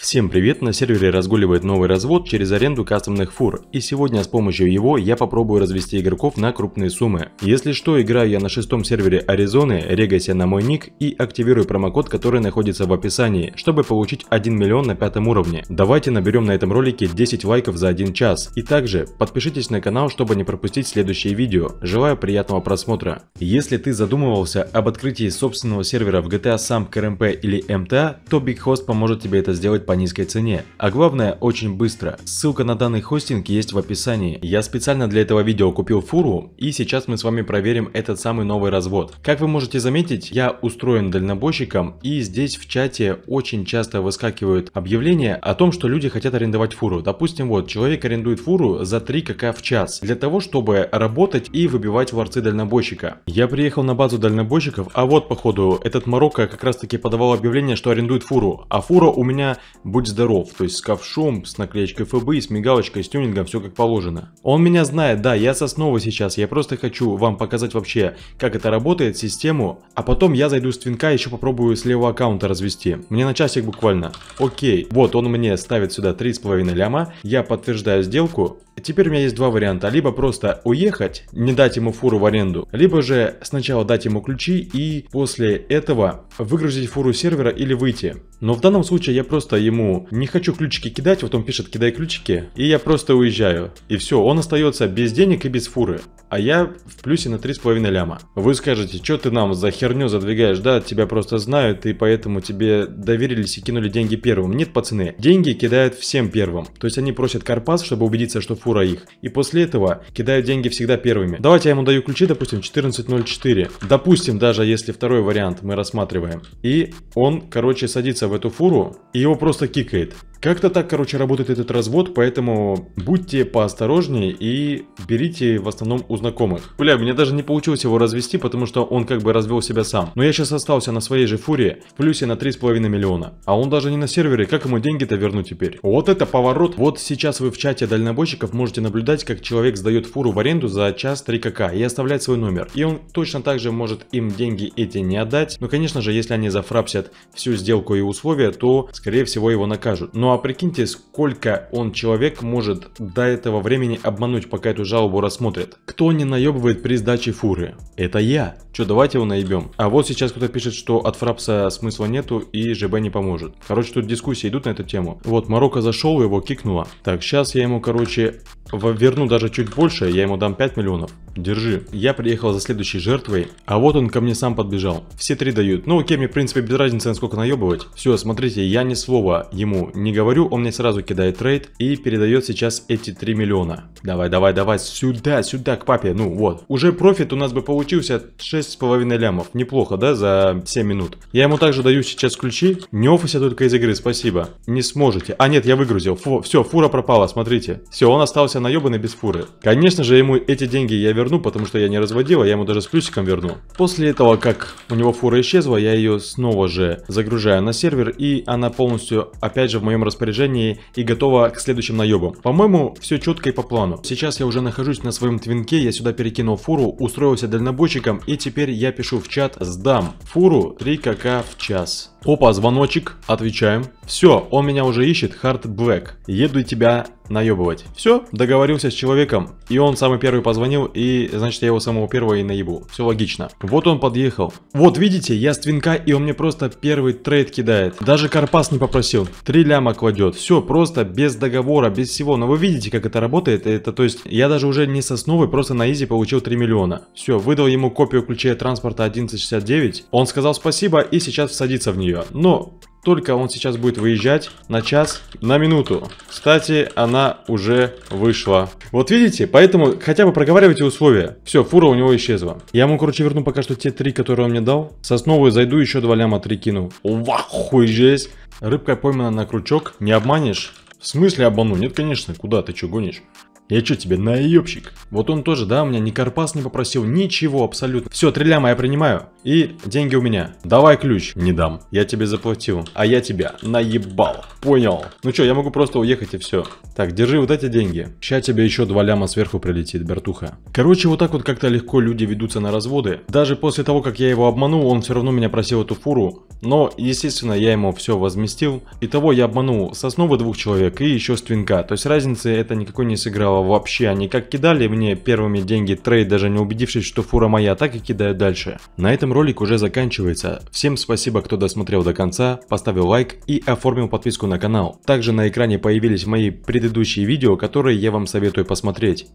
Всем привет, на сервере разгуливает новый развод через аренду кастомных фур, и сегодня с помощью его я попробую развести игроков на крупные суммы. Если что, играю я на шестом сервере Аризоны, регайся на мой ник и активирую промокод, который находится в описании, чтобы получить 1 миллион на пятом уровне. Давайте наберем на этом ролике 10 лайков за 1 час. И также подпишитесь на канал, чтобы не пропустить следующие видео. Желаю приятного просмотра. Если ты задумывался об открытии собственного сервера в GTA Sam, КРМП или МТА, то BigHost поможет тебе это сделать по низкой цене, а главное очень быстро. Ссылка на данный хостинг есть в описании. Я специально для этого видео купил фуру и сейчас мы с вами проверим этот самый новый развод. Как вы можете заметить, я устроен дальнобойщиком и здесь в чате очень часто выскакивают объявления о том, что люди хотят арендовать фуру. Допустим, вот человек арендует фуру за 3 кк в час для того, чтобы работать и выбивать ворцы дальнобойщика. Я приехал на базу дальнобойщиков, а вот походу этот Марокко как раз таки подавал объявление, что арендует фуру, а фура у меня будь здоров, то есть с ковшом, с наклеечкой ФБИ, с мигалочкой, с тюнингом, все как положено. Он меня знает, да, я соснова сейчас, я просто хочу вам показать вообще, как это работает, систему, а потом я зайду с твинка еще попробую с левого аккаунта развести. Мне на часик буквально. Окей, вот он мне ставит сюда 3,5 ляма, я подтверждаю сделку, Теперь у меня есть два варианта, либо просто уехать, не дать ему фуру в аренду, либо же сначала дать ему ключи и после этого выгрузить фуру сервера или выйти. Но в данном случае я просто ему не хочу ключики кидать, вот он пишет кидай ключики, и я просто уезжаю. И все, он остается без денег и без фуры а я в плюсе на 3,5 ляма. Вы скажете, что ты нам за херню задвигаешь, да, тебя просто знают и поэтому тебе доверились и кинули деньги первым. Нет, пацаны, деньги кидают всем первым. То есть они просят Карпас, чтобы убедиться, что фура их. И после этого кидают деньги всегда первыми. Давайте я ему даю ключи, допустим, 14.04. Допустим, даже если второй вариант мы рассматриваем. И он, короче, садится в эту фуру и его просто кикает. Как-то так, короче, работает этот развод, поэтому будьте поосторожнее и берите в основном у знакомых. Бля, мне даже не получилось его развести, потому что он как бы развел себя сам. Но я сейчас остался на своей же фуре в плюсе на 3,5 миллиона. А он даже не на сервере, как ему деньги-то вернуть теперь? Вот это поворот. Вот сейчас вы в чате дальнобойщиков можете наблюдать, как человек сдает фуру в аренду за час 3 кк и оставляет свой номер. И он точно так же может им деньги эти не отдать. Но, конечно же, если они зафрапсят всю сделку и условия, то, скорее всего, его накажут. Но а прикиньте, сколько он человек может до этого времени обмануть, пока эту жалобу рассмотрят. Кто не наебывает при сдаче фуры? Это я. Че, давайте его наебем. А вот сейчас кто-то пишет, что от Фрапса смысла нету и ЖБ не поможет. Короче, тут дискуссии идут на эту тему. Вот, Марокко зашел, его кикнуло. Так, сейчас я ему, короче, верну даже чуть больше, я ему дам 5 миллионов. Держи. Я приехал за следующей жертвой, а вот он ко мне сам подбежал. Все три дают. Ну окей, мне в принципе без разницы, насколько наебывать. Все, смотрите, я ни слова ему не говорю, он мне сразу кидает трейд и передает сейчас эти 3 миллиона. Давай, давай, давай, сюда, сюда, к папе, ну вот. Уже профит у нас бы получился 6,5 лямов. Неплохо, да, за 7 минут. Я ему также даю сейчас ключи. Не офисе а только из игры, спасибо. Не сможете. А нет, я выгрузил. Фу, все, фура пропала, смотрите. Все, он остался на наебанный без фуры. Конечно же, ему эти деньги я верну, потому что я не разводила, я ему даже с плюсиком верну. После этого, как у него фура исчезла, я ее снова же загружаю на сервер, и она полностью, опять же, в моем распоряжении и готова к следующим наебам. По-моему, все четко и по плану. Сейчас я уже нахожусь на своем твинке, я сюда перекинул фуру, устроился дальнобойщиком, и теперь я пишу в чат «Сдам фуру 3 кк в час». Опа, звоночек, отвечаем. Все, он меня уже ищет, Харт Блэк. Еду тебя наебывать. Все, договорился с человеком, и он самый первый позвонил, и значит я его самого первого и наебу. Все логично. Вот он подъехал. Вот видите, я с и он мне просто первый трейд кидает. Даже Карпас не попросил. Три ляма кладет. Все, просто без договора, без всего. Но вы видите, как это работает. Это то есть, я даже уже не сосновый, просто на изи получил 3 миллиона. Все, выдал ему копию ключей транспорта 1169. Он сказал спасибо и сейчас всадится в нее нее. Но только он сейчас будет выезжать на час, на минуту. Кстати, она уже вышла. Вот видите, поэтому хотя бы проговаривайте условия. Все, фура у него исчезла. Я ему, короче, верну пока что те три, которые он мне дал. Сосновую зайду, еще два ляма три кину. Вахуй жесть. Рыбка поймана на крючок. Не обманешь? В смысле обману? Нет, конечно. Куда? Ты что, гонишь? Я что тебе, наебщик? Вот он тоже, да, у меня ни карпас не попросил, ничего абсолютно. Все, три ляма я принимаю. И деньги у меня. Давай ключ. Не дам. Я тебе заплатил. А я тебя наебал. Понял. Ну что, я могу просто уехать и все. Так, держи вот эти деньги. Сейчас тебе еще два ляма сверху прилетит, Бертуха. Короче, вот так вот как-то легко люди ведутся на разводы. Даже после того, как я его обманул, он все равно меня просил эту фуру. Но, естественно, я ему все возместил. Итого я обманул с основы двух человек и еще с твинка. То есть разницы это никакой не сыграло вообще. Они как кидали мне первыми деньги трейд, даже не убедившись, что фура моя, так и кидают дальше. На этом этом ролик уже заканчивается. Всем спасибо, кто досмотрел до конца, поставил лайк и оформил подписку на канал. Также на экране появились мои предыдущие видео, которые я вам советую посмотреть.